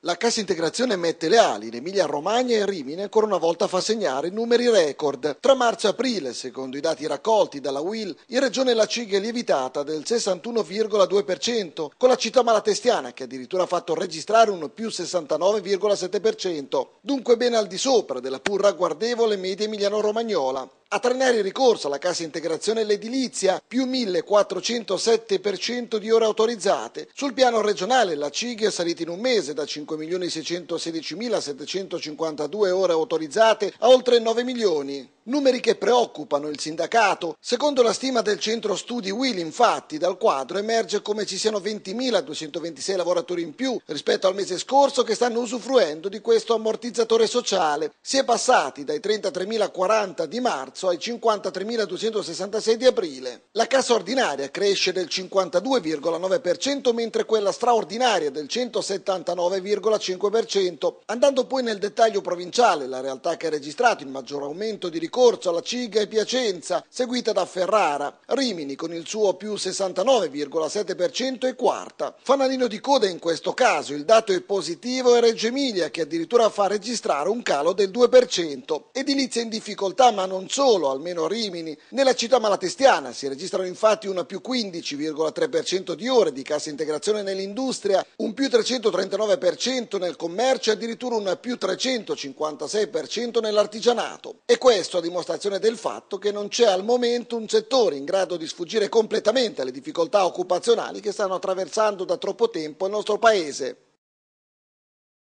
La cassa integrazione mette le ali in Emilia Romagna e Rimini ancora una volta fa segnare numeri record. Tra marzo e aprile, secondo i dati raccolti dalla UIL, in regione la CIG è lievitata del 61,2%, con la città malatestiana che addirittura ha fatto registrare un più 69,7%, dunque ben al di sopra della pur ragguardevole media emiliano-romagnola. A il ricorso alla cassa integrazione e l'edilizia, più 1.407% di ore autorizzate. Sul piano regionale la CIG è salita in un mese da 5.616.752 ore autorizzate a oltre 9 milioni. Numeri che preoccupano il sindacato. Secondo la stima del centro studi Will, infatti, dal quadro emerge come ci siano 20.226 lavoratori in più rispetto al mese scorso che stanno usufruendo di questo ammortizzatore sociale. Si è passati dai 33.040 di marzo ai 53.266 di aprile. La cassa ordinaria cresce del 52,9% mentre quella straordinaria del 179,5%. Andando poi nel dettaglio provinciale, la realtà che ha registrato il maggior aumento di ricorso percorso alla Ciga e Piacenza, seguita da Ferrara. Rimini con il suo più 69,7% e quarta. Fanalino di coda in questo caso, il dato è positivo e Reggio Emilia che addirittura fa registrare un calo del 2%. Edilizia in difficoltà ma non solo, almeno Rimini. Nella città malatestiana si registrano infatti una più 15,3% di ore di cassa integrazione nell'industria, un più 339% nel commercio e addirittura un più 356% nell'artigianato. E questo ad dimostrazione del fatto che non c'è al momento un settore in grado di sfuggire completamente alle difficoltà occupazionali che stanno attraversando da troppo tempo il nostro Paese.